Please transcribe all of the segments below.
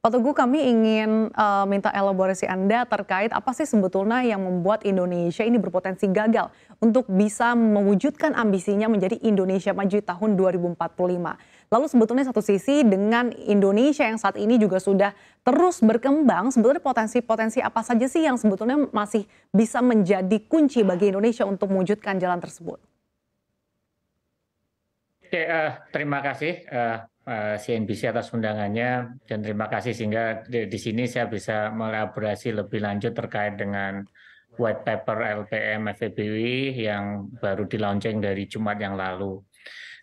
Pak Teguh kami ingin uh, minta elaborasi Anda terkait apa sih sebetulnya yang membuat Indonesia ini berpotensi gagal untuk bisa mewujudkan ambisinya menjadi Indonesia Maju tahun 2045. Lalu sebetulnya satu sisi dengan Indonesia yang saat ini juga sudah terus berkembang, sebetulnya potensi-potensi apa saja sih yang sebetulnya masih bisa menjadi kunci bagi Indonesia untuk mewujudkan jalan tersebut? Oke, uh, terima kasih. Uh, CNBC eh, atas undangannya dan terima kasih sehingga di, di sini saya bisa melaborasi lebih lanjut terkait dengan white paper LPM FEBW yang baru di dari Jumat yang lalu.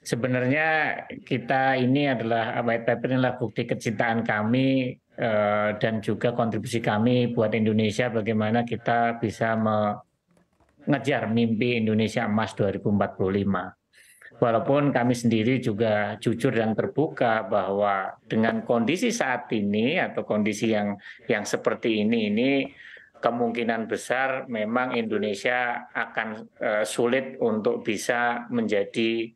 Sebenarnya kita ini adalah eh, white paper inilah bukti kecintaan kami eh, dan juga kontribusi kami buat Indonesia bagaimana kita bisa mengejar mimpi Indonesia Emas 2045 Walaupun kami sendiri juga jujur dan terbuka bahwa dengan kondisi saat ini atau kondisi yang yang seperti ini ini kemungkinan besar memang Indonesia akan uh, sulit untuk bisa menjadi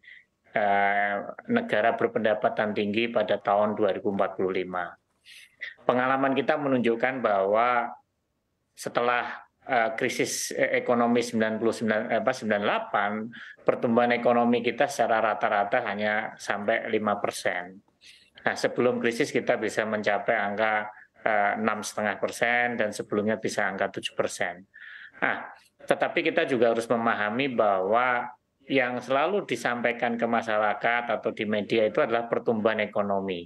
uh, negara berpendapatan tinggi pada tahun 2045. Pengalaman kita menunjukkan bahwa setelah Eh, krisis eh, ekonomi 99 apa 98 pertumbuhan ekonomi kita secara rata-rata hanya sampai 5%. Nah, sebelum krisis kita bisa mencapai angka eh, enam setengah persen dan sebelumnya bisa angka 7 persen. Nah, tetapi kita juga harus memahami bahwa yang selalu disampaikan ke masyarakat atau di media itu adalah pertumbuhan ekonomi.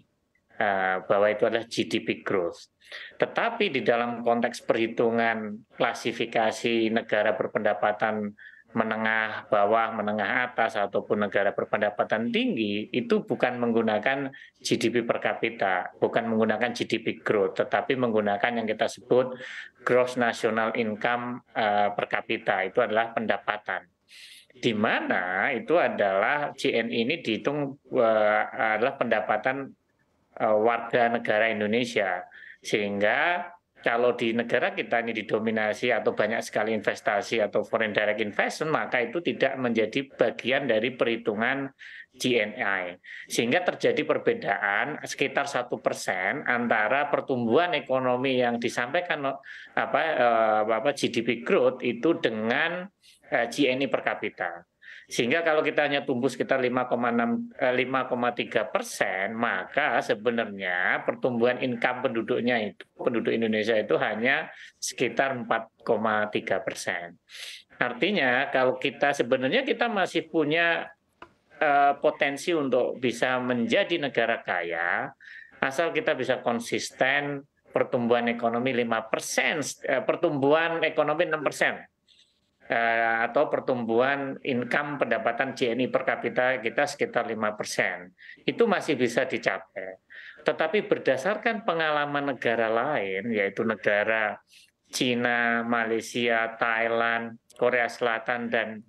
Eh, bahwa itu adalah GDP growth. Tetapi di dalam konteks perhitungan klasifikasi negara berpendapatan menengah bawah, menengah atas ataupun negara berpendapatan tinggi itu bukan menggunakan GDP per kapita, bukan menggunakan GDP growth, tetapi menggunakan yang kita sebut gross national income eh, per kapita itu adalah pendapatan di mana itu adalah GNI ini dihitung eh, adalah pendapatan Eh, warga negara Indonesia sehingga kalau di negara kita ini didominasi atau banyak sekali investasi atau foreign direct investment maka itu tidak menjadi bagian dari perhitungan GNI sehingga terjadi perbedaan sekitar satu persen antara pertumbuhan ekonomi yang disampaikan apa eh, apa GDP growth itu dengan eh, GNI per kapita. Sehingga kalau kita hanya tumbuh sekitar 5,6 5,3 eh, persen, maka sebenarnya pertumbuhan income penduduknya itu penduduk Indonesia itu hanya sekitar 4,3 persen. Artinya kalau kita sebenarnya kita masih punya uh, potensi untuk bisa menjadi negara kaya asal kita bisa konsisten pertumbuhan ekonomi 5 persen, uh, pertumbuhan ekonomi 6 persen Eh, atau pertumbuhan income pendapatan JNI per kapita kita sekitar 5%. Itu masih bisa dicapai. Tetapi berdasarkan pengalaman negara lain, yaitu negara Cina, Malaysia, Thailand, Korea Selatan, dan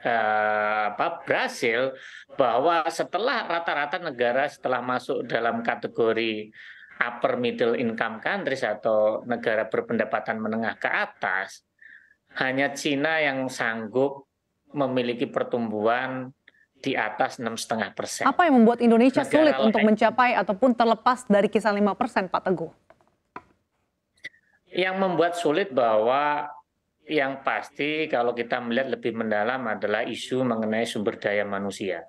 eh, apa, Brasil, bahwa setelah rata-rata negara setelah masuk dalam kategori upper middle income countries atau negara berpendapatan menengah ke atas, hanya Cina yang sanggup memiliki pertumbuhan di atas 6,5 persen. Apa yang membuat Indonesia Negara sulit lain, untuk mencapai ataupun terlepas dari kisah 5 persen, Pak Teguh? Yang membuat sulit bahwa yang pasti kalau kita melihat lebih mendalam adalah isu mengenai sumber daya manusia.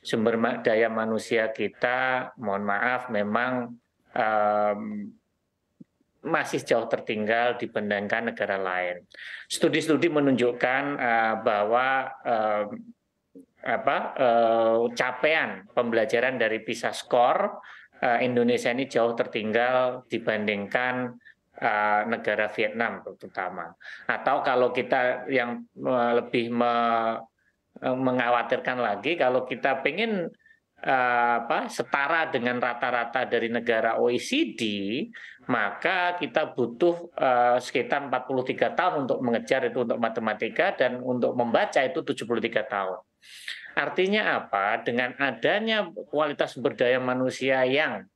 Sumber daya manusia kita, mohon maaf, memang um, masih jauh tertinggal dibandingkan negara lain. Studi-studi menunjukkan uh, bahwa uh, apa uh, capaian pembelajaran dari PISA skor uh, Indonesia ini jauh tertinggal dibandingkan uh, negara Vietnam terutama. Atau kalau kita yang lebih me mengkhawatirkan lagi kalau kita pengen Eh, apa setara dengan rata-rata dari negara OECD, maka kita butuh uh, sekitar 43 tahun untuk mengejar itu untuk matematika dan untuk membaca itu 73 tahun. Artinya apa? Dengan adanya kualitas sumber daya manusia yang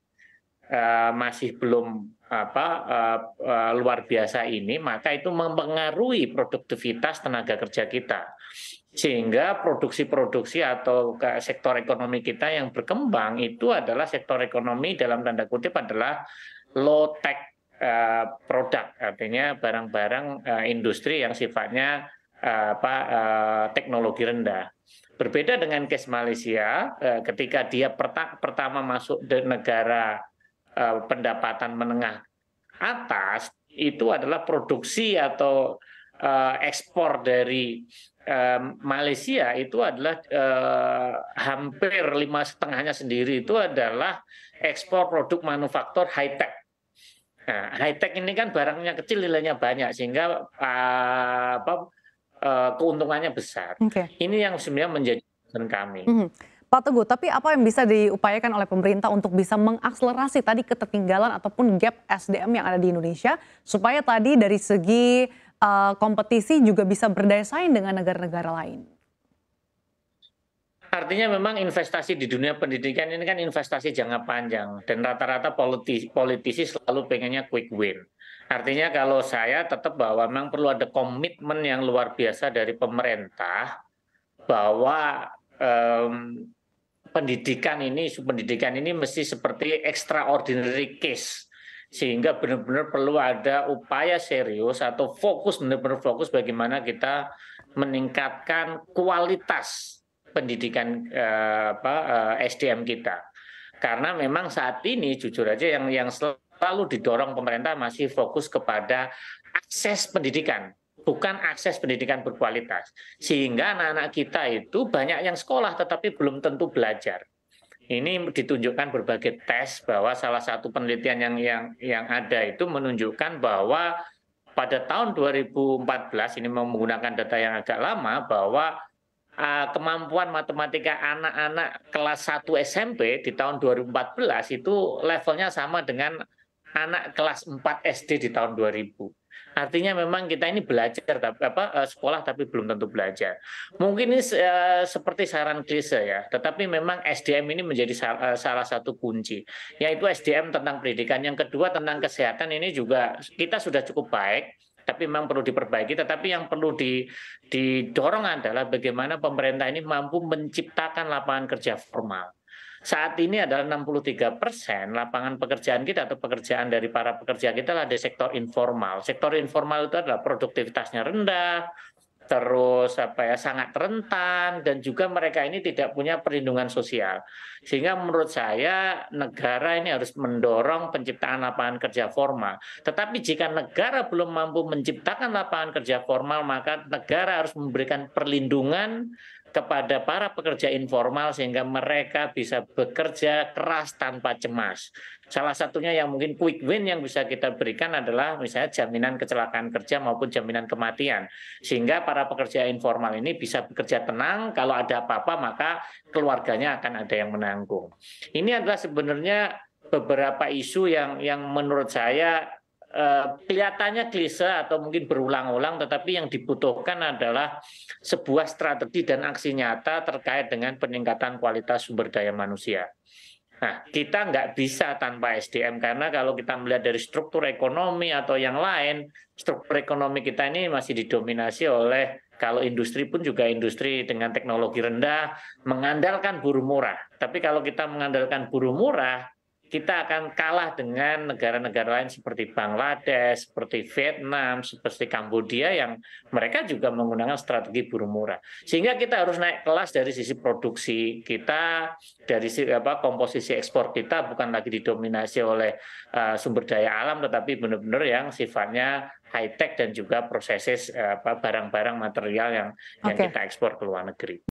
uh, masih belum apa uh, uh, luar biasa ini, maka itu mempengaruhi produktivitas tenaga kerja kita sehingga produksi-produksi atau sektor ekonomi kita yang berkembang itu adalah sektor ekonomi dalam tanda kutip adalah low tech uh, eh, produk artinya barang-barang uh, industri yang sifatnya uh, apa uh, teknologi rendah berbeda dengan case Malaysia uh, ketika dia perta pertama masuk ke negara uh, pendapatan menengah atas itu adalah produksi atau Eh, ekspor dari Malaysia itu adalah eh, hampir lima setengahnya sendiri itu adalah ekspor produk manufaktur high tech. Nah, high tech ini kan barangnya kecil nilainya banyak sehingga eh, apa, keuntungannya besar. Okay. Ini yang sebenarnya menjadi concern kami. Mm -hmm. Pak Teguh, tapi apa yang bisa diupayakan oleh pemerintah untuk bisa mengakselerasi tadi ketertinggalan ataupun gap SDM yang ada di Indonesia supaya tadi dari segi uh, kompetisi juga bisa berdaya saing dengan negara-negara lain? Artinya memang investasi di dunia pendidikan ini kan investasi jangka panjang dan rata-rata politisi, politisi selalu pengennya quick win. Artinya kalau saya tetap bahwa memang perlu ada komitmen yang luar biasa dari pemerintah bahwa um, pendidikan ini pendidikan ini mesti seperti extraordinary case sehingga benar-benar perlu ada upaya serius atau fokus benar-benar fokus bagaimana kita meningkatkan kualitas pendidikan eh, apa, eh, SDM kita karena memang saat ini jujur aja yang yang selalu didorong pemerintah masih fokus kepada akses pendidikan bukan akses pendidikan berkualitas sehingga anak-anak kita itu banyak yang sekolah tetapi belum tentu belajar ini ditunjukkan berbagai tes bahwa salah satu penelitian yang yang yang ada itu menunjukkan bahwa pada tahun 2014 ini menggunakan data yang agak lama bahwa uh, kemampuan matematika anak-anak kelas 1 SMP di tahun 2014 itu levelnya sama dengan anak kelas 4 SD di tahun 2000. Artinya memang kita ini belajar tapi apa eh, sekolah tapi belum tentu belajar. Mungkin ini eh, seperti saran klise ya, tetapi memang SDM ini menjadi eh, salah, satu kunci. Yaitu SDM tentang pendidikan, yang kedua tentang kesehatan ini juga kita sudah cukup baik tapi memang perlu diperbaiki tetapi yang perlu didorong adalah bagaimana pemerintah ini mampu menciptakan lapangan kerja formal saat ini adalah 63 persen lapangan pekerjaan kita atau pekerjaan dari para pekerja kita di sektor informal. Sektor informal itu adalah produktivitasnya rendah, terus apa ya sangat rentan dan juga mereka ini tidak punya perlindungan sosial. Sehingga menurut saya negara ini harus mendorong penciptaan lapangan kerja formal. Tetapi jika negara belum mampu menciptakan lapangan kerja formal, maka negara harus memberikan perlindungan kepada para pekerja informal sehingga mereka bisa bekerja keras tanpa cemas. Salah satunya yang mungkin quick win yang bisa kita berikan adalah misalnya jaminan kecelakaan kerja maupun jaminan kematian. Sehingga para pekerja informal ini bisa bekerja tenang, kalau ada apa-apa maka keluarganya akan ada yang menanggung. Ini adalah sebenarnya beberapa isu yang yang menurut saya Eh, kelihatannya klise atau mungkin berulang-ulang, tetapi yang dibutuhkan adalah sebuah strategi dan aksi nyata terkait dengan peningkatan kualitas sumber daya manusia. Nah, kita nggak bisa tanpa SDM karena kalau kita melihat dari struktur ekonomi atau yang lain, struktur ekonomi kita ini masih didominasi oleh kalau industri pun juga industri dengan teknologi rendah mengandalkan buruh murah. Tapi kalau kita mengandalkan buruh murah, kita akan kalah dengan negara-negara lain seperti Bangladesh, seperti Vietnam, seperti Kambodia yang mereka juga menggunakan strategi buruh murah. Sehingga kita harus naik kelas dari sisi produksi kita, dari sisi apa komposisi ekspor kita bukan lagi didominasi oleh uh, sumber daya alam tetapi benar-benar yang sifatnya high tech dan juga proses eh, apa barang-barang material yang okay. yang kita ekspor ke luar negeri.